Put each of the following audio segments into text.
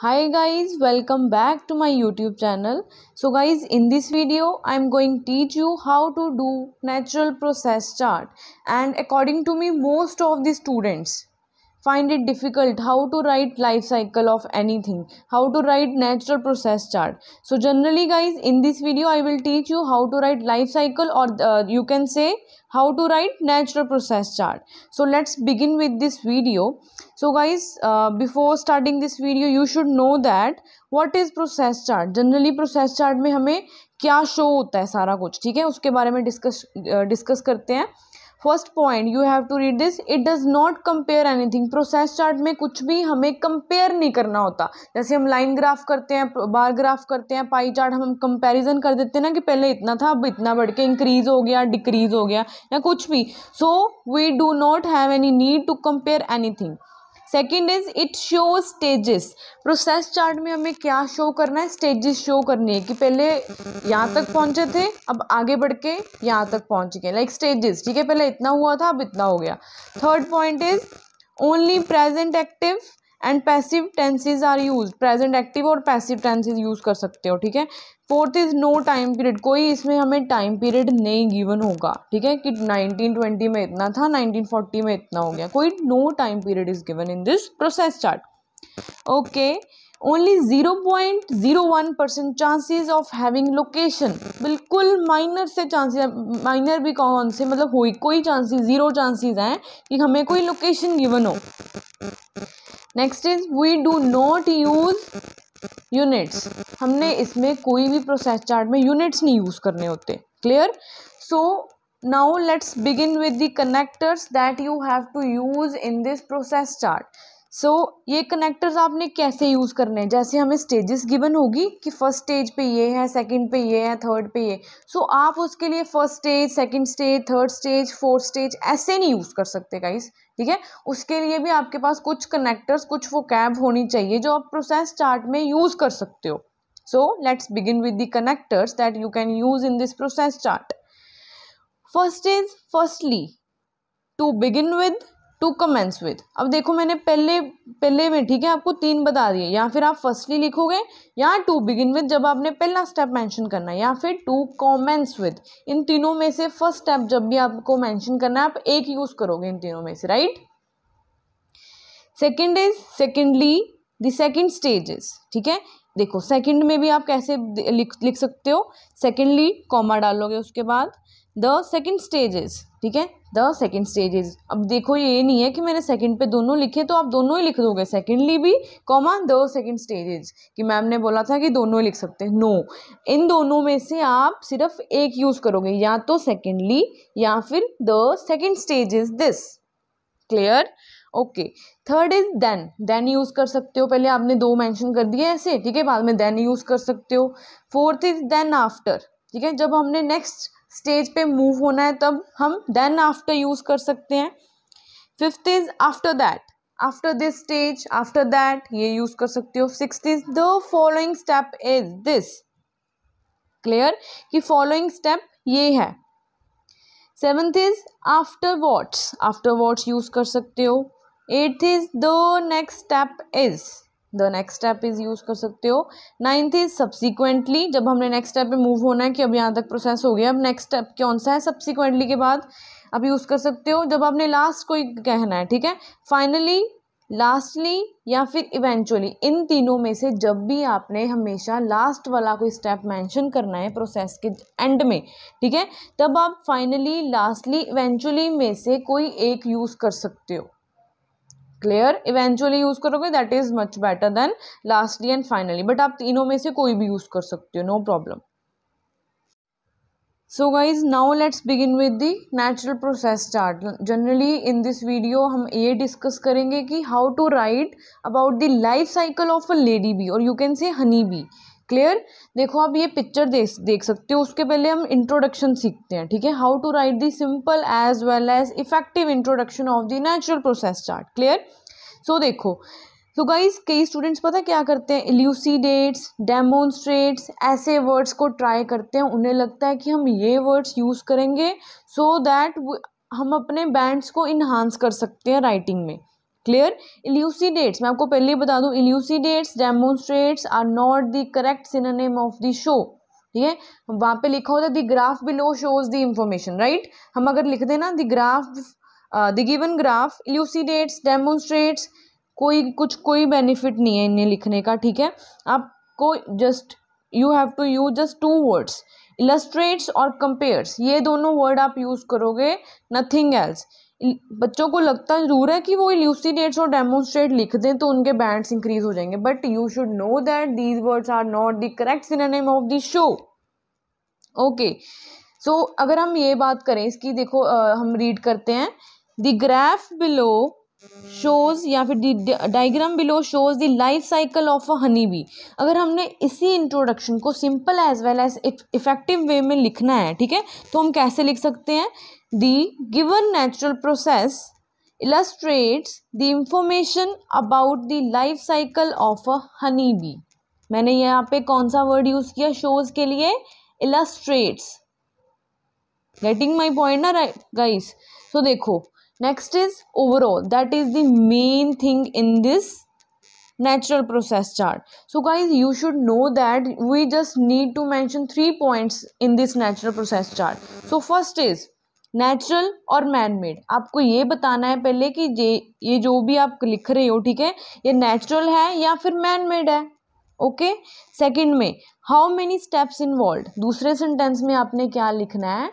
hi guys welcome back to my youtube channel so guys in this video i'm going to teach you how to do natural process chart and according to me most of the students find it difficult how to write life cycle of anything how to write natural process chart so generally guys in this video i will teach you how to write life cycle or uh, you can say how to write natural process chart so let's begin with this video so guys uh, before starting this video you should know that what is process chart generally process chart में हमें क्या show होता है सारा कुछ ठीक है उसके बारे में discuss uh, discuss करते हैं first point you have to read this it does not compare anything process chart में कुछ भी हमें कंपेयर नहीं करना होता जैसे हम लाइन ग्राफ करते हैं बार ग्राफ करते हैं पाई चार्ट हम कंपैरिजन कर देते हैं ना कि पहले इतना था अब इतना बढ़ के इंक्रीज हो गया डिक्रीज हो गया या कुछ भी so we do not have any need to compare anything second is it show stages process chart में हमें क्या शो करना है स्टेजेस शो करनी है कि पहले यहाँ तक पहुँचे थे अब आगे बढ़ के यहाँ तक पहुँच गए लाइक स्टेजेस ठीक है पहले इतना हुआ था अब इतना हो गया third point is only present active and passive tenses are use present active और पैसिव टेंसेज यूज़ कर सकते हो ठीक है fourth is no time period कोई इसमें हमें टाइम पीरियड नहीं गिवन होगा ठीक है कि 1920 में इतना था 1940 में इतना हो गया कोई no time period is given in this process chart okay okay. Only zero zero point one percent chances of having location बिल्कुल माइनर से चांसेस माइनर भी कौन से मतलब हुई कोई चांसेस ज़ीरो चांसेस हैं कि हमें कोई लोकेशन गिवन हो next is we do not use units हमने इसमें कोई भी प्रोसेस चार्ट में यूनिट्स नहीं यूज़ करने होते clear so now let's begin with the connectors that you have to use in this process chart so so, ये कनेक्टर्स आपने कैसे यूज़ करने हैं जैसे हमें स्टेजेस गिवन होगी कि फर्स्ट स्टेज पे ये है सेकंड पे ये है थर्ड पे ये सो so, आप उसके लिए first stage second stage third stage fourth stage ऐसे नहीं यूज़ कर सकते गाइस ठीक है उसके लिए भी आपके पास कुछ कनेक्टर्स कुछ वो कैब होनी चाहिए जो आप प्रोसेस चार्ट में यूज़ कर सकते हो so let's begin with the connectors that you can use in this process chart first is firstly to begin with to commence with अब देखो मैंने पहले पहले में ठीक है आपको तीन बता दिए या फिर आप फर्स्टली लिखोगे या टू बिगिन विथ जब आपने पहला स्टेप मेंशन करना है या फिर टू कॉमेंस विथ इन तीनों में से फर्स्ट स्टेप जब भी आपको मेंशन करना है आप एक यूज़ करोगे इन तीनों में से right second is secondly the second stage is ठीक है देखो सेकेंड में भी आप कैसे लिख लिख सकते हो सेकेंडली कॉमा डालोगे उसके बाद द सेकेंड स्टेजेस ठीक है द सेकेंड स्टेजेस अब देखो ये नहीं है कि मैंने सेकेंड पे दोनों लिखे तो आप दोनों ही लिख दोगे सेकेंडली भी कॉमा द सेकेंड स्टेजेस कि मैम ने बोला था कि दोनों ही लिख सकते हैं नो इन दोनों में से आप सिर्फ एक यूज़ करोगे या तो सेकेंडली या फिर the second stages this clear okay third is then then use कर सकते हो पहले आपने दो मैंशन कर दिए ऐसे ठीक है बाद में देन यूज़ कर सकते हो फोर्थ इज देन आफ्टर ठीक है जब हमने नेक्स्ट स्टेज पे मूव होना है तब हम देन आफ्टर यूज़ कर सकते हैं fifth is after that after this stage after that ये यूज़ कर सकते हो six is the following step is this clear कि फॉलोइंग स्टेप ये है seventh is afterwards afterwards use कर सकते हो eighth is the next step is the next step is use कर सकते हो नाइन्थ इज सब्सिक्वेंटली जब हमने नेक्स्ट स्टेप पे मूव होना है कि अब यहाँ तक प्रोसेस हो गया अब नेक्स्ट स्टेप कौन सा है सब्सिक्वेंटली के बाद अब यूज़ कर सकते हो जब आपने लास्ट कोई कहना है ठीक है फाइनली लास्टली या फिर इवेंचुअली इन तीनों में से जब भी आपने हमेशा लास्ट वाला कोई स्टेप मेंशन करना है प्रोसेस के एंड में ठीक है तब आप फाइनली लास्टली इवेंचुअली में से कोई एक यूज़ कर सकते हो क्लियर इवेंचुअली यूज़ करोगे that is much better than lastly and finally but आप तीनों में से कोई भी यूज़ कर सकते हो no problem so guys now let's begin with the natural process chart generally in this video हम ये डिस्कस करेंगे कि how to write about the life cycle of a lady bee और you can say honey B clear देखो आप ये picture देख देख सकते हो उसके पहले हम इंट्रोडक्शन सीखते हैं ठीक है how to write the simple as well as effective introduction of the natural process chart clear so so, देखो तो गाइज कई स्टूडेंट्स पता क्या करते हैं एल्यूसीडेट्स डेमोन्स्ट्रेट्स ऐसे वर्ड्स को ट्राई करते हैं उन्हें लगता है कि हम ये वर्ड्स यूज़ करेंगे सो so दैट हम अपने बैंड्स को इन्हांस कर सकते हैं राइटिंग में क्लियर एल्यूसीडेट्स मैं आपको पहले ही बता दूं elucidates demonstrates are not the correct name of the show ठीक है वहाँ पे लिखा होता है the graph below shows the information right हम अगर लिख देना the graph the given graph elucidates demonstrates कोई कुछ कोई बेनिफिट नहीं है इन्हें लिखने का ठीक है आपको just you have to use just two words illustrates और कंपेयर्स ये दोनों वर्ड आप यूज़ करोगे नथिंग एल्स बच्चों को लगता जरूर है कि वो ल्यूसीडेट्स और डेमोन्स्ट्रेट लिख दें तो उनके बैंड्स इंक्रीज हो जाएंगे but you should know that these words are not the correct synonym of the show okay so अगर हम ये बात करें इसकी देखो आ, हम रीड करते हैं द ग्राफ बिलो शोज या फिर diagram below shows the life cycle of a honey bee अगर हमने इसी इंट्रोडक्शन को simple as well as effective way में लिखना है ठीक है तो हम कैसे लिख सकते हैं the given natural process illustrates the information about the life cycle of a honey bee मैंने यहाँ पे कौन सा वर्ड यूज़ किया शोज के लिए इलस्ट्रेट्स गेटिंग माई पॉइंट ना गाइस तो देखो next is overall that is the main thing in this natural process chart so guys you should know that we just need to mention three points in this natural process chart so first is natural और man made आपको ये बताना है पहले कि ये ये जो भी आप लिख रहे हो ठीक है ये नेचुरल है या फिर मैन मेड है ओके सेकेंड में हाउ मेनी स्टेप्स इन्वॉल्व दूसरे सेंटेंस में आपने क्या लिखना है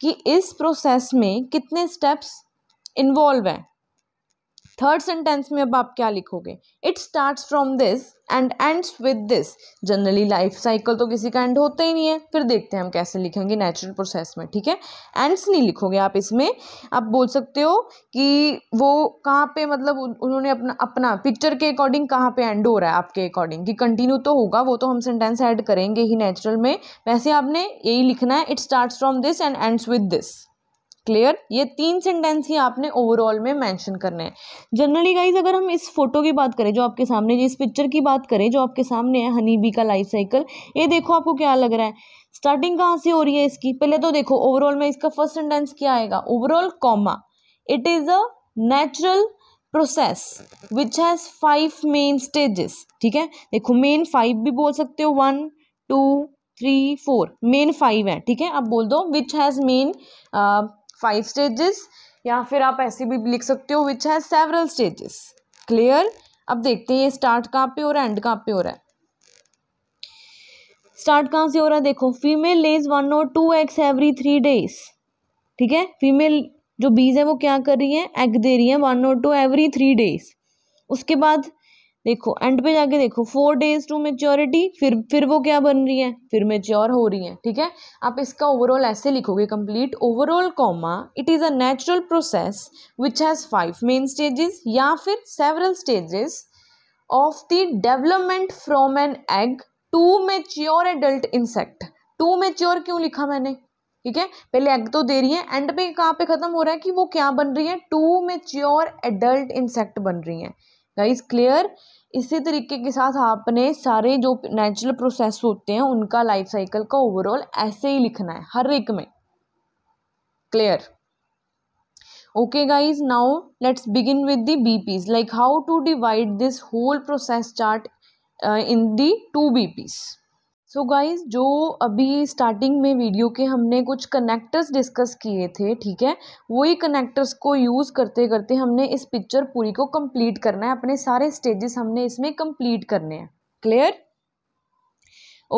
कि इस प्रोसेस में कितने स्टेप्स इन्वॉल्व है थर्ड सेंटेंस में अब आप क्या लिखोगे it starts from this and ends with this generally life cycle तो किसी का एंड होता ही नहीं है फिर देखते हैं हम कैसे लिखेंगे नेचुरल प्रोसेस में ठीक है एंड्स नहीं लिखोगे आप इसमें आप बोल सकते हो कि वो कहाँ पे मतलब उन्होंने अपना अपना पिक्चर के अकॉर्डिंग कहाँ पे एंड हो रहा है आपके अकॉर्डिंग कि कंटिन्यू तो होगा वो तो हम सेंटेंस ऐड करेंगे ही नेचुरल में वैसे आपने यही लिखना है it start from this and ends with this clear ये तीन सेंटेंस ही आपने ओवरऑल में मेंशन करने हैं जनरली गाइज अगर हम इस फोटो की बात करें जो आपके सामने जी इस पिक्चर की बात करें जो आपके सामने है हनी बी का लाइफ साइकिल ये देखो आपको क्या लग रहा है स्टार्टिंग कहाँ से हो रही है इसकी पहले तो देखो ओवरऑल में इसका फर्स्ट सेंटेंस क्या आएगा overall comma it is a natural process which has five main stages ठीक है देखो मेन फाइव भी बोल सकते हो one two three four main five है ठीक है आप बोल दो which has main five stages या फिर आप ऐसे भी लिख सकते हो which has several stages clear अब देखते हैं ये स्टार्ट कहाँ पे हो रहा है एंड कहाँ पे हो रहा है स्टार्ट कहाँ से हो रहा है देखो फीमेल लेज वन और two eggs every three days ठीक है फीमेल जो बीज है वो क्या कर रही है एग दे रही है वन और टू एवरी थ्री डेज उसके बाद देखो एंड पे जाके देखो फोर डेज टू मेच्योरिटी फिर फिर वो क्या बन रही है फिर मेच्योर हो रही है ठीक है आप इसका ओवरऑल ऐसे लिखोगे complete overall comma it is a natural process which has five main stages या फिर several stages of the development from an egg to mature adult insect to mature क्यों लिखा मैंने ठीक है पहले एग तो दे रही है एंड पे कहाँ पे ख़त्म हो रहा है कि वो क्या बन रही है टू मेच्योर एडल्ट इंसेक्ट बन रही है गाइस क्लियर इसी तरीके के साथ आपने सारे जो नेचुरल प्रोसेस होते हैं उनका लाइफ साइकिल का ओवरऑल ऐसे ही लिखना है हर एक में clear okay guys now let's begin with the BPs like how to divide this whole process chart in the two BPs so so guys जो अभी स्टार्टिंग में वीडियो के हमने कुछ कनेक्टर्स डिस्कस किए थे ठीक है वही कनेक्टर्स को यूज़ करते करते हमने इस पिक्चर पूरी को कंप्लीट करना है अपने सारे स्टेजेस हमने इसमें कंप्लीट करने हैं क्लियर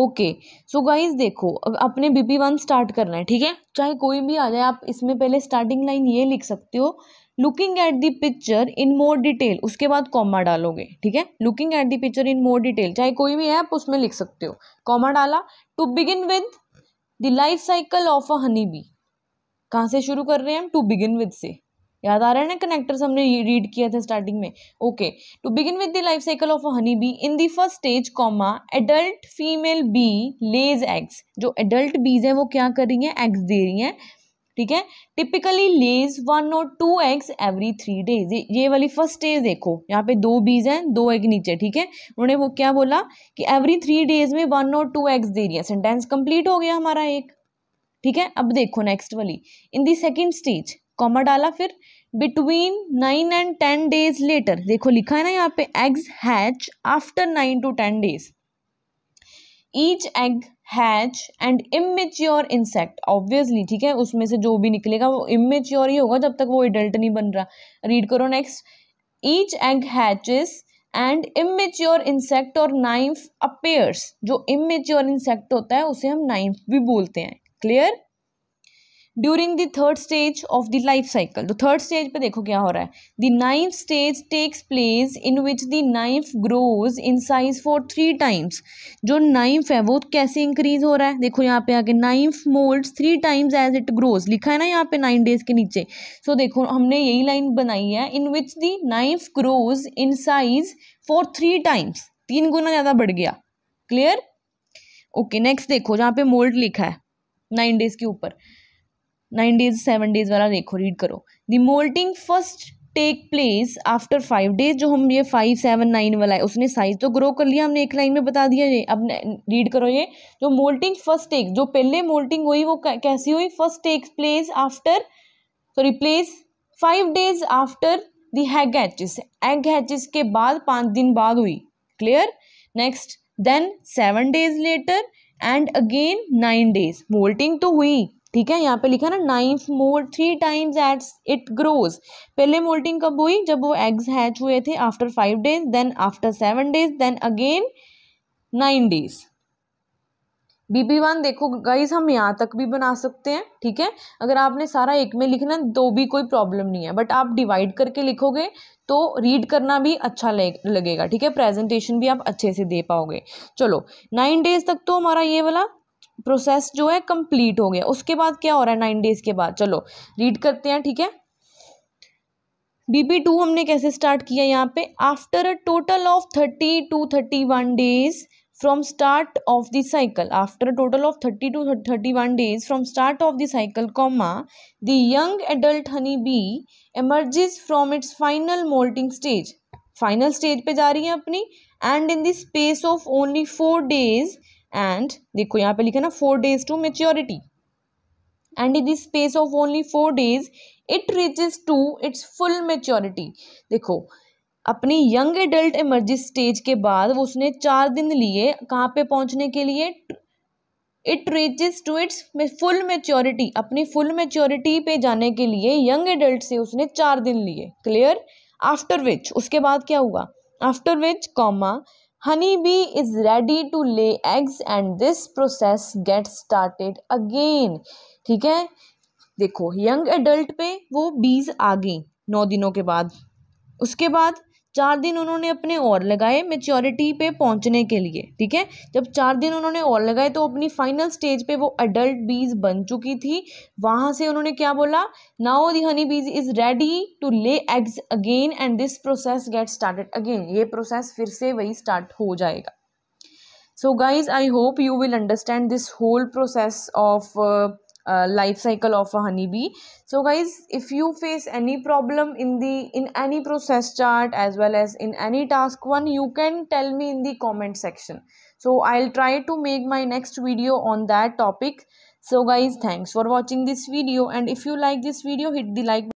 ओके सो गाइज देखो अपने बीपी वन स्टार्ट करना है ठीक है चाहे कोई भी आ जाए आप इसमें पहले स्टार्टिंग लाइन ये लिख सकते हो looking at the picture in more detail उसके बाद कॉमा डालोगे ठीक है looking at the picture in more detail चाहे कोई भी है आप उसमें लिख सकते हो कॉमा डाला to begin with the life cycle of a honey bee कहाँ से शुरू कर रहे हैं हम टू बिगिन विद से याद आ रहा है ना कनेक्टर्स हमने रीड किया था स्टार्टिंग में okay to begin with the life cycle of a honey bee in the first stage comma adult female bee lays eggs जो एडल्ट बीज हैं वो क्या कर रही हैं एग्स दे रही हैं ठीक है टिपिकली लेज वन और two eggs every three days ये वाली फर्स्ट डेज देखो यहाँ पे दो बीज हैं दो एग नीचे ठीक है उन्होंने वो क्या बोला कि एवरी थ्री डेज में वन और टू एग्स दे रही है सेंटेंस कंप्लीट हो गया हमारा एक ठीक है अब देखो नेक्स्ट वाली in the second stage comma डाला फिर between nine and ten days later देखो लिखा है ना यहाँ पे eggs hatch after nine to ten days each egg hatch and immature insect obviously ठीक है उसमें से जो भी निकलेगा वो इमेच्योर ही होगा जब तक वो एडल्ट नहीं बन रहा रीड करो next each egg hatches and immature insect और नाइफ अपेयर्स जो इमेच्योर इंसेक्ट होता है उसे हम नाइफ भी बोलते हैं clear during the third stage of the life cycle तो थर्ड स्टेज पे देखो क्या हो रहा है the nymph stage takes place in which the nymph grows in size for three times जो नाइफ है वो कैसे इंक्रीज हो रहा है देखो यहाँ पे आके nymph moult three times as it grows लिखा है ना यहाँ पे नाइन डेज के नीचे सो so, देखो हमने यही लाइन बनाई है in which the nymph grows in size for three times तीन गुना ज़्यादा बढ़ गया क्लियर ओके नेक्स्ट देखो जहाँ पे मोल्ड लिखा है नाइन डेज के ऊपर नाइनटीज डेज वाला देखो रीड करो the moulting first take place after five days जो हम ये फाइव सेवन नाइन वाला है उसने साइज तो ग्रो कर लिया हमने एक लाइन में बता दिया ये अब रीड करो ये जो मोल्टिंग फर्स्ट टेक जो पहले मोल्टिंग हुई वो कैसी हुई first take place after sorry place five days after the egg hatches egg hatches के बाद पाँच दिन बाद हुई clear next then seven days later and again nine days moulting तो हुई ठीक है यहाँ पे लिखा ना nymph more three times at it grows पहले मोल्टिंग कब हुई जब वो एग्स हैच हुए थे after five days then after seven days then again nine days P one देखो गाइज हम यहाँ तक भी बना सकते हैं ठीक है अगर आपने सारा एक में लिखना तो भी कोई प्रॉब्लम नहीं है बट आप डिवाइड करके लिखोगे तो रीड करना भी अच्छा लगेगा ठीक है प्रेजेंटेशन भी आप अच्छे से दे पाओगे चलो नाइन डेज तक तो हमारा ये वाला प्रोसेस जो है कंप्लीट हो गया उसके बाद क्या हो रहा है नाइन डेज के बाद चलो रीड करते हैं ठीक है बीपी टू हमने कैसे स्टार्ट किया यहाँ पे after a total of thirty two thirty one days from start of the cycle after a total of thirty two thirty one days from start of the cycle comma the young adult honey bee emerges from its final moulting stage final stage पे जा रही है अपनी end in the space of only four days and देखो यहाँ पे लिखा ना four days to maturity and in the space of only four days it reaches to its full maturity देखो अपनी यंग एडल्ट एमर्जी स्टेज के बाद वो उसने चार दिन लिए कहाँ पे पहुँचने के लिए it reaches to its full maturity अपनी फुल मेच्योरिटी पे जाने के लिए यंग एडल्ट से उसने चार दिन लिए क्लियर आफ्टर विच उसके बाद क्या हुआ after which comma honey bee is ready to lay eggs and this process gets started again ठीक है देखो यंग एडल्ट पे वो बीज आ गई नौ दिनों के बाद उसके बाद चार दिन उन्होंने अपने और लगाए मेच्योरिटी पे पहुंचने के लिए ठीक है जब चार दिन उन्होंने और लगाए तो अपनी फाइनल स्टेज पे वो अडल्ट बीज बन चुकी थी वहाँ से उन्होंने क्या बोला now the honey bees is ready to lay eggs again and this process get started again ये प्रोसेस फिर से वही स्टार्ट हो जाएगा so guys I hope you will understand this whole process of uh, life cycle of a honeybee so guys if you face any problem in the in any process chart as well as in any task one you can tell me in the comment section so i'll try to make my next video on that topic so guys thanks for watching this video and if you like this video hit the like